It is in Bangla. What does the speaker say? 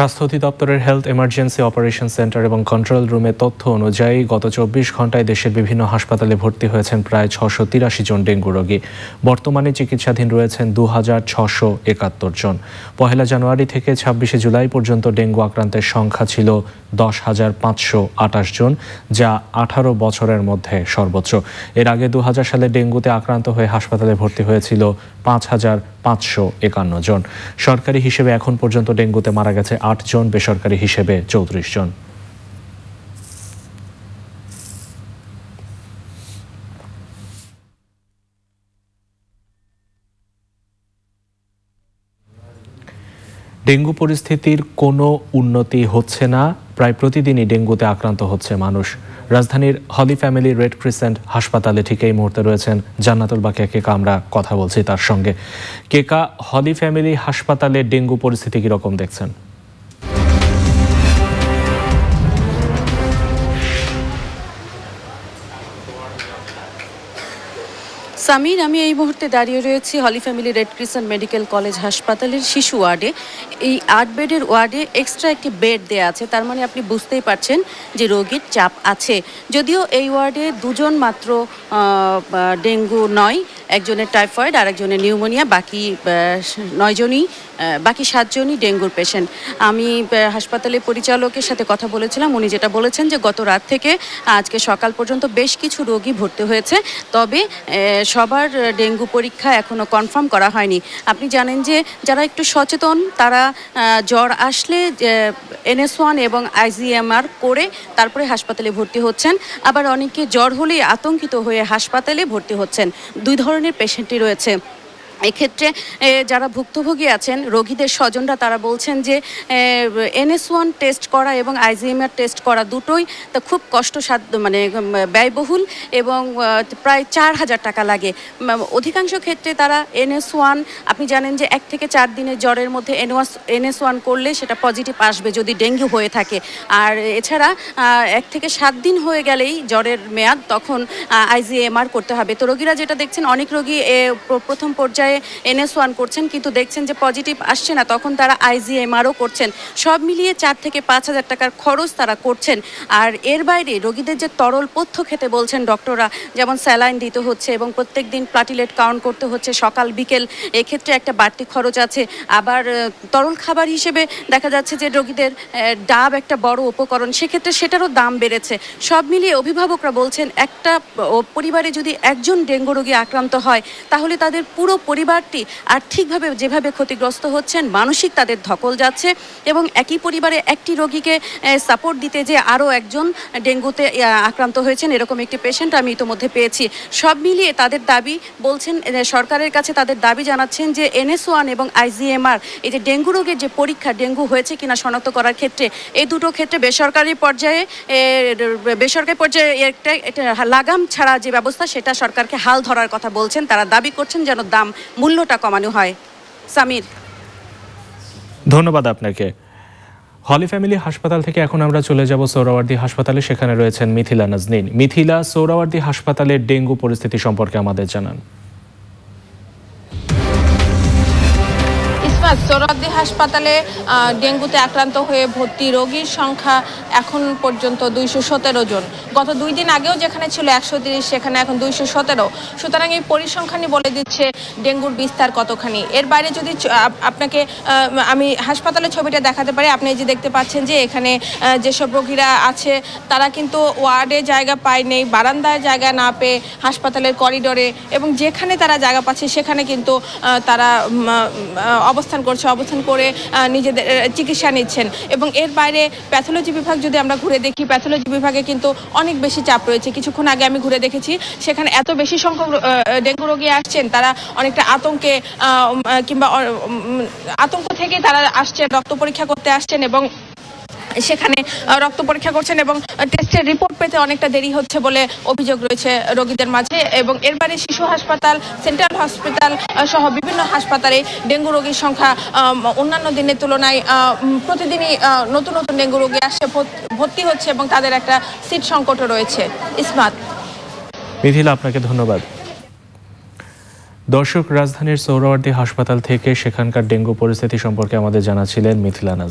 স্বাস্থ্য অধিদপ্তরের হেলথ এমার্জেন্সি অপারেশন সেন্টার এবং কন্ট্রোল রুমে তথ্য অনুযায়ী গত চব্বিশ ঘন্টায় দেশের বিভিন্ন হাসপাতালে ভর্তি হয়েছেন প্রায় ছশো তিরাশি জন ডেঙ্গু রোগী বর্তমানে চিকিৎসাধীন রয়েছেন দু হাজার ছশো একাত্তর জন পহেলা জানুয়ারি থেকে ছাব্বিশে জুলাই পর্যন্ত ডেঙ্গু আক্রান্তের সংখ্যা ছিল দশ হাজার পাঁচশো আঠাশ জন যা আঠারো বছরের মধ্যে সর্বোচ্চ এর আগে দু হাজার সালে ডেঙ্গুতে আক্রান্ত হয়ে হাসপাতালে ভর্তি হয়েছিল পাঁচ হাজার পাঁচশো একান্ন জন সরকারি হিসেবে এখন পর্যন্ত ডেঙ্গুতে মারা গেছে আট জন বেসরকারি হিসেবে চৌত্রিশ জন ডেঙ্গু পরিস্থিতির কোনো উন্নতি হচ্ছে না প্রায় প্রতিদিনই ডেঙ্গুতে আক্রান্ত হচ্ছে মানুষ রাজধানীর হলি ফ্যামিলি রেড ক্রিসেন্ট হাসপাতালে ঠিক এই মুহূর্তে রয়েছেন জান্নাতুল বা কেকা আমরা কথা বলছি তার সঙ্গে কেকা হলি ফ্যামিলি হাসপাতালে ডেঙ্গু পরিস্থিতি কীরকম দেখছেন সামির আমি এই মুহূর্তে দাঁড়িয়ে রয়েছি Holy Family Red Crescent Medical College হাসপাতালের শিশু ওয়ার্ডে এই আট বেডের ওয়ার্ডে এক্সট্রা একটি বেড দেয়া আছে তার মানে আপনি বুঝতেই পারছেন যে রোগীর চাপ আছে যদিও এই ওয়ার্ডে দুজন মাত্র ডেঙ্গু নয় একজনের টাইফয়েড আর একজনের নিউমোনিয়া বাকি নয়জনই বাকি সাতজনই ডেঙ্গুর পেশেন্ট আমি হাসপাতালের পরিচালকের সাথে কথা বলেছিলাম উনি যেটা বলেছেন যে গত রাত থেকে আজকে সকাল পর্যন্ত বেশ কিছু রোগী ভর্তি হয়েছে তবে সবার ডেঙ্গু পরীক্ষা এখনও কনফার্ম করা হয়নি আপনি জানেন যে যারা একটু সচেতন তারা জ্বর আসলে এনএস ওয়ান এবং আইজিএমআর করে তারপরে হাসপাতালে ভর্তি হচ্ছেন আবার অনেকে জ্বর হলেই আতঙ্কিত হয়ে হাসপাতালে ভর্তি হচ্ছেন দুই ধরনের ধরনের পেশেন্টই রয়েছে এক্ষেত্রে যারা ভুক্তভোগী আছেন রোগীদের স্বজনরা তারা বলছেন যে এনএস ওয়ান টেস্ট করা এবং আইজিএমআর টেস্ট করা দুটোই তা খুব কষ্টসাধ্য মানে ব্যয়বহুল এবং প্রায় চার হাজার টাকা লাগে অধিকাংশ ক্ষেত্রে তারা এনএস ওয়ান আপনি জানেন যে এক থেকে চার দিনের জ্বরের মধ্যে এনওয়াস এনএস ওয়ান করলে সেটা পজিটিভ আসবে যদি ডেঙ্গু হয়ে থাকে আর এছাড়া এক থেকে সাত দিন হয়ে গেলেই জ্বরের মেয়াদ তখন আইজিএমআর করতে হবে তো রোগীরা যেটা দেখছেন অনেক রোগী প্রথম পর্যায়ে পর্যায়ে এনএস ওয়ান করছেন কিন্তু দেখছেন যে পজিটিভ আসছে না তখন তারা আইজিএমআরও করছেন সব মিলিয়ে চার থেকে পাঁচ হাজার টাকার খরচ তারা করছেন আর এর বাইরে রোগীদের যে তরল পথ্য খেতে বলছেন ডক্টররা যেমন স্যালাইন দিতে হচ্ছে এবং প্রত্যেক দিন প্লাটিলেট কাউন্ট করতে হচ্ছে সকাল বিকেল এক্ষেত্রে একটা বাড়তি খরচ আছে আবার তরল খাবার হিসেবে দেখা যাচ্ছে যে রোগীদের ডাব একটা বড় উপকরণ সেক্ষেত্রে সেটারও দাম বেড়েছে সব মিলিয়ে অভিভাবকরা বলছেন একটা পরিবারে যদি একজন ডেঙ্গু রোগী আক্রান্ত হয় তাহলে তাদের পুরো পরি পরিবারটি আর্থিকভাবে যেভাবে ক্ষতিগ্রস্ত হচ্ছেন মানসিক তাদের ধকল যাচ্ছে এবং একই পরিবারে একটি রোগীকে সাপোর্ট দিতে যে আরও একজন ডেঙ্গুতে আক্রান্ত হয়েছেন এরকম একটি পেশেন্ট আমি ইতোমধ্যে পেয়েছি সব মিলিয়ে তাদের দাবি বলছেন সরকারের কাছে তাদের দাবি জানাচ্ছেন যে এনএস ওয়ান এবং আইজিএমআর এই যে ডেঙ্গু রোগের যে পরীক্ষা ডেঙ্গু হয়েছে কিনা শনাক্ত করার ক্ষেত্রে এই দুটো ক্ষেত্রে বেসরকারি পর্যায়ে বেসরকারি পর্যায়ে একটা লাগাম ছাড়া যে ব্যবস্থা সেটা সরকারকে হাল ধরার কথা বলছেন তারা দাবি করছেন যেন দাম মূল্যটা কমানো হয় সামির ধন্যবাদ আপনাকে হলি ফ্যামিলি হাসপাতাল থেকে এখন আমরা চলে যাব সৌরাওয়ার্দি হাসপাতালে সেখানে রয়েছেন মিথিলা নাজনীন মিথিলা সৌরাওয়ার্দি হাসপাতালের ডেঙ্গু পরিস্থিতি সম্পর্কে আমাদের জানান আজ সোহরাদ্দি হাসপাতালে ডেঙ্গুতে আক্রান্ত হয়ে ভর্তি রোগীর সংখ্যা এখন পর্যন্ত দুইশো সতেরো জন গত দুই দিন আগেও যেখানে ছিল একশো তিরিশ সেখানে এখন দুইশো সতেরো সুতরাং এই পরিসংখ্যানই বলে দিচ্ছে ডেঙ্গুর বিস্তার কতখানি এর বাইরে যদি আপনাকে আমি হাসপাতালের ছবিটা দেখাতে পারি আপনি যে দেখতে পাচ্ছেন যে এখানে যেসব রোগীরা আছে তারা কিন্তু ওয়ার্ডে জায়গা পায় নেই বারান্দায় জায়গা না পেয়ে হাসপাতালের করিডরে এবং যেখানে তারা জায়গা পাচ্ছে সেখানে কিন্তু তারা অবস্থান অবস্থান করছে অবস্থান করে নিজেদের চিকিৎসা নিচ্ছেন এবং এর বাইরে প্যাথোলজি বিভাগ যদি আমরা ঘুরে দেখি প্যাথোলজি বিভাগে কিন্তু অনেক বেশি চাপ রয়েছে কিছুক্ষণ আগে আমি ঘুরে দেখেছি সেখানে এত বেশি সংখ্যক ডেঙ্গু রোগী আসছেন তারা অনেকটা আতঙ্কে কিংবা আতঙ্ক থেকে তারা আসছেন রক্ত পরীক্ষা করতে আসছেন এবং সেখানে রক্ত পরীক্ষা করছেন এবং টেস্টের রিপোর্ট পেতে অনেকটা দেরি হচ্ছে বলে অভিযোগ রয়েছে রোগীদের মাঝে এবং এরবারে শিশু হাসপাতাল সেন্ট্রাল হসপিটাল সহ বিভিন্ন হাসপাতালে ডেঙ্গু রোগীর সংখ্যা অন্যান্য দিনের তুলনায় প্রতিদিনই নতুন নতুন ডেঙ্গু রোগী আসছে ভর্তি হচ্ছে এবং তাদের একটা সিট সংকটও রয়েছে ইসমাত মিথিলা আপনাকে ধন্যবাদ দর্শক রাজধানীর সৌরওয়ার্দী হাসপাতাল থেকে সেখানকার ডেঙ্গু পরিস্থিতি সম্পর্কে আমাদের জানাছিলেন মিথিলা